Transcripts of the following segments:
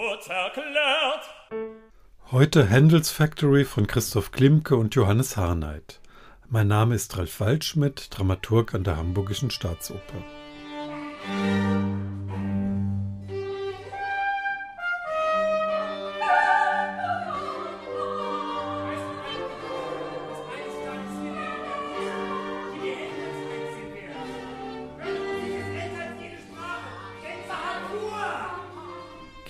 kurz erklärt. Heute Handels Factory von Christoph Klimke und Johannes Harnight. Mein Name ist Ralf Waldschmidt, Dramaturg an der Hamburgischen Staatsoper.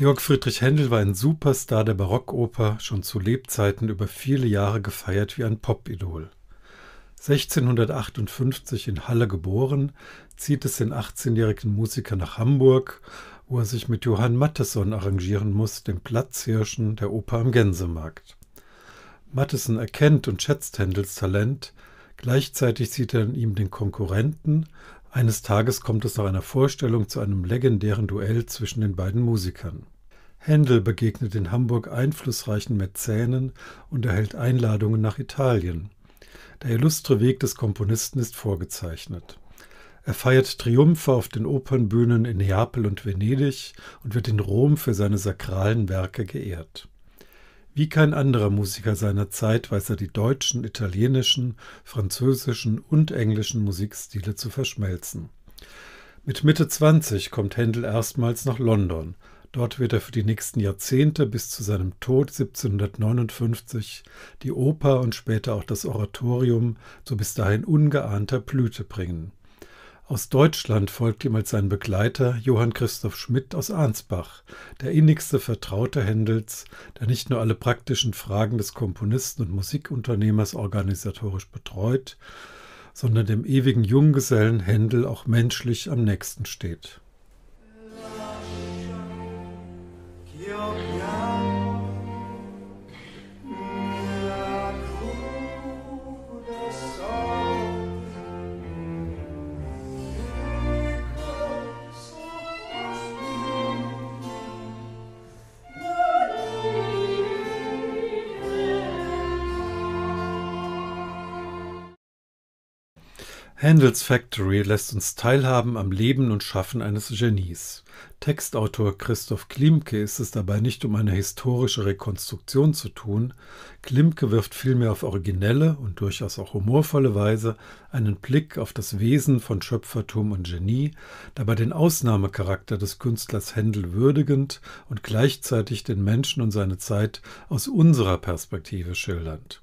Georg Friedrich Händel war ein Superstar der Barockoper, schon zu Lebzeiten über viele Jahre gefeiert wie ein Popidol. 1658 in Halle geboren, zieht es den 18-jährigen Musiker nach Hamburg, wo er sich mit Johann Matteson arrangieren muss, dem Platzhirschen der Oper am Gänsemarkt. Matteson erkennt und schätzt Händels Talent, Gleichzeitig sieht er in ihm den Konkurrenten. Eines Tages kommt es nach einer Vorstellung zu einem legendären Duell zwischen den beiden Musikern. Händel begegnet in Hamburg einflussreichen Mäzänen und erhält Einladungen nach Italien. Der illustre Weg des Komponisten ist vorgezeichnet. Er feiert Triumphe auf den Opernbühnen in Neapel und Venedig und wird in Rom für seine sakralen Werke geehrt. Wie kein anderer Musiker seiner Zeit weiß er die deutschen, italienischen, französischen und englischen Musikstile zu verschmelzen. Mit Mitte 20 kommt Händel erstmals nach London. Dort wird er für die nächsten Jahrzehnte bis zu seinem Tod 1759 die Oper und später auch das Oratorium zu bis dahin ungeahnter Blüte bringen. Aus Deutschland folgt ihm als sein Begleiter Johann Christoph Schmidt aus Ansbach, der innigste Vertraute Händels, der nicht nur alle praktischen Fragen des Komponisten und Musikunternehmers organisatorisch betreut, sondern dem ewigen Junggesellen Händel auch menschlich am nächsten steht. Handel's Factory lässt uns teilhaben am Leben und Schaffen eines Genies. Textautor Christoph Klimke ist es dabei nicht um eine historische Rekonstruktion zu tun, Klimke wirft vielmehr auf originelle und durchaus auch humorvolle Weise einen Blick auf das Wesen von Schöpfertum und Genie, dabei den Ausnahmecharakter des Künstlers Händel würdigend und gleichzeitig den Menschen und seine Zeit aus unserer Perspektive schildernd.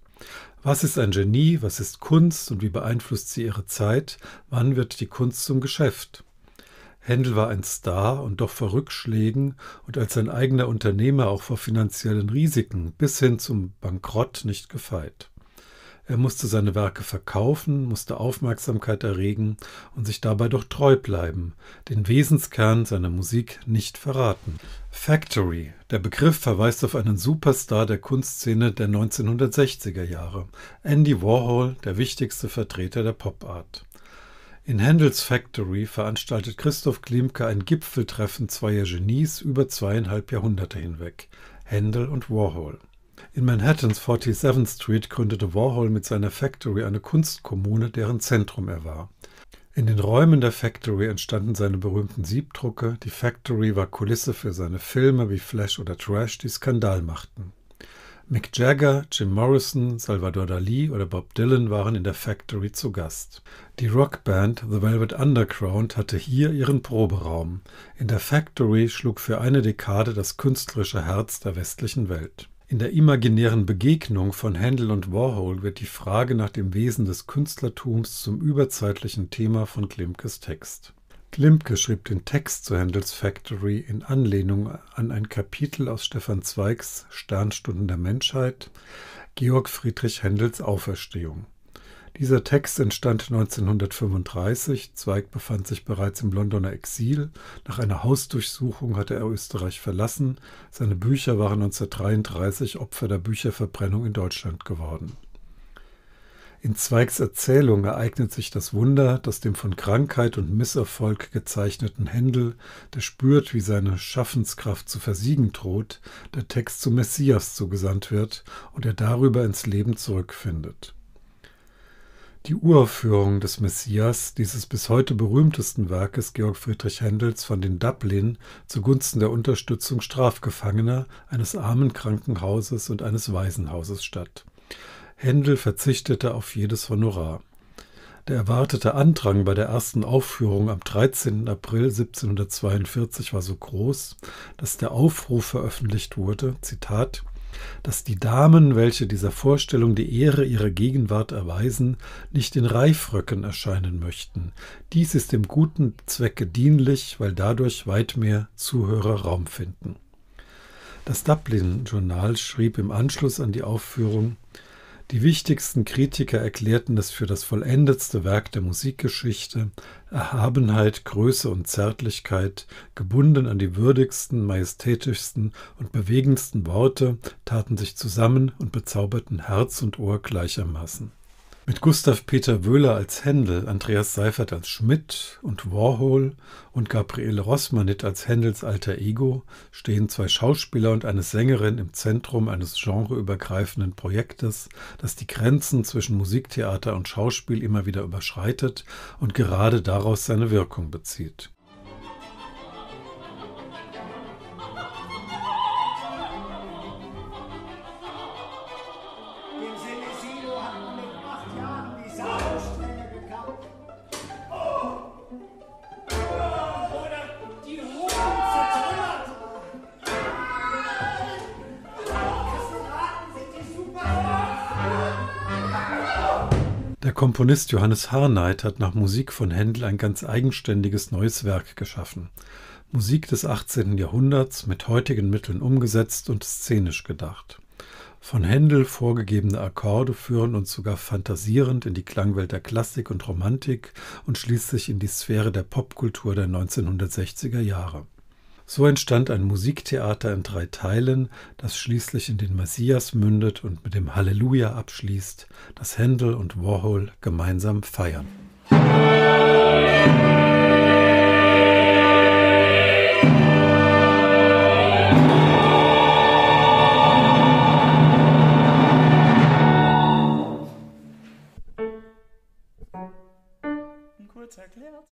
Was ist ein Genie, was ist Kunst und wie beeinflusst sie ihre Zeit? Wann wird die Kunst zum Geschäft? Händel war ein Star und doch vor Rückschlägen und als sein eigener Unternehmer auch vor finanziellen Risiken bis hin zum Bankrott nicht gefeit. Er musste seine Werke verkaufen, musste Aufmerksamkeit erregen und sich dabei doch treu bleiben, den Wesenskern seiner Musik nicht verraten. Factory. Der Begriff verweist auf einen Superstar der Kunstszene der 1960er Jahre, Andy Warhol, der wichtigste Vertreter der Popart. In Handels Factory veranstaltet Christoph Klimke ein Gipfeltreffen zweier Genies über zweieinhalb Jahrhunderte hinweg, Händel und Warhol. In Manhattans 47th Street gründete Warhol mit seiner Factory eine Kunstkommune, deren Zentrum er war. In den Räumen der Factory entstanden seine berühmten Siebdrucke, die Factory war Kulisse für seine Filme wie Flash oder Trash, die Skandal machten. Mick Jagger, Jim Morrison, Salvador Dali oder Bob Dylan waren in der Factory zu Gast. Die Rockband The Velvet Underground hatte hier ihren Proberaum. In der Factory schlug für eine Dekade das künstlerische Herz der westlichen Welt. In der imaginären Begegnung von Händel und Warhol wird die Frage nach dem Wesen des Künstlertums zum überzeitlichen Thema von Klimkes Text. Klimke schrieb den Text zu Händels Factory in Anlehnung an ein Kapitel aus Stefan Zweigs Sternstunden der Menschheit, Georg Friedrich Händels Auferstehung. Dieser Text entstand 1935. Zweig befand sich bereits im Londoner Exil. Nach einer Hausdurchsuchung hatte er Österreich verlassen. Seine Bücher waren 1933 Opfer der Bücherverbrennung in Deutschland geworden. In Zweigs Erzählung ereignet sich das Wunder, dass dem von Krankheit und Misserfolg gezeichneten Händel, der spürt, wie seine Schaffenskraft zu versiegen droht, der Text zu Messias zugesandt wird und er darüber ins Leben zurückfindet. Die Uraufführung des Messias, dieses bis heute berühmtesten Werkes Georg Friedrich Händels von den Dublin zugunsten der Unterstützung Strafgefangener, eines armen Krankenhauses und eines Waisenhauses statt. Händel verzichtete auf jedes Honorar. Der erwartete Andrang bei der ersten Aufführung am 13. April 1742 war so groß, dass der Aufruf veröffentlicht wurde, Zitat, dass die Damen, welche dieser Vorstellung die Ehre ihrer Gegenwart erweisen, nicht in Reifröcken erscheinen möchten. Dies ist dem guten Zwecke dienlich, weil dadurch weit mehr Zuhörer Raum finden. Das Dublin Journal schrieb im Anschluss an die Aufführung die wichtigsten Kritiker erklärten es für das vollendetste Werk der Musikgeschichte, Erhabenheit, Größe und Zärtlichkeit, gebunden an die würdigsten, majestätischsten und bewegendsten Worte, taten sich zusammen und bezauberten Herz und Ohr gleichermaßen. Mit Gustav Peter Wöhler als Händel, Andreas Seifert als Schmidt und Warhol und Gabriele Rossmanit als Händels alter Ego stehen zwei Schauspieler und eine Sängerin im Zentrum eines genreübergreifenden Projektes, das die Grenzen zwischen Musiktheater und Schauspiel immer wieder überschreitet und gerade daraus seine Wirkung bezieht. Komponist Johannes Harnight hat nach Musik von Händel ein ganz eigenständiges neues Werk geschaffen. Musik des 18. Jahrhunderts mit heutigen Mitteln umgesetzt und szenisch gedacht. Von Händel vorgegebene Akkorde führen uns sogar fantasierend in die Klangwelt der Klassik und Romantik und schließlich in die Sphäre der Popkultur der 1960er Jahre. So entstand ein Musiktheater in drei Teilen, das schließlich in den Messias mündet und mit dem Halleluja abschließt, das Händel und Warhol gemeinsam feiern. Musik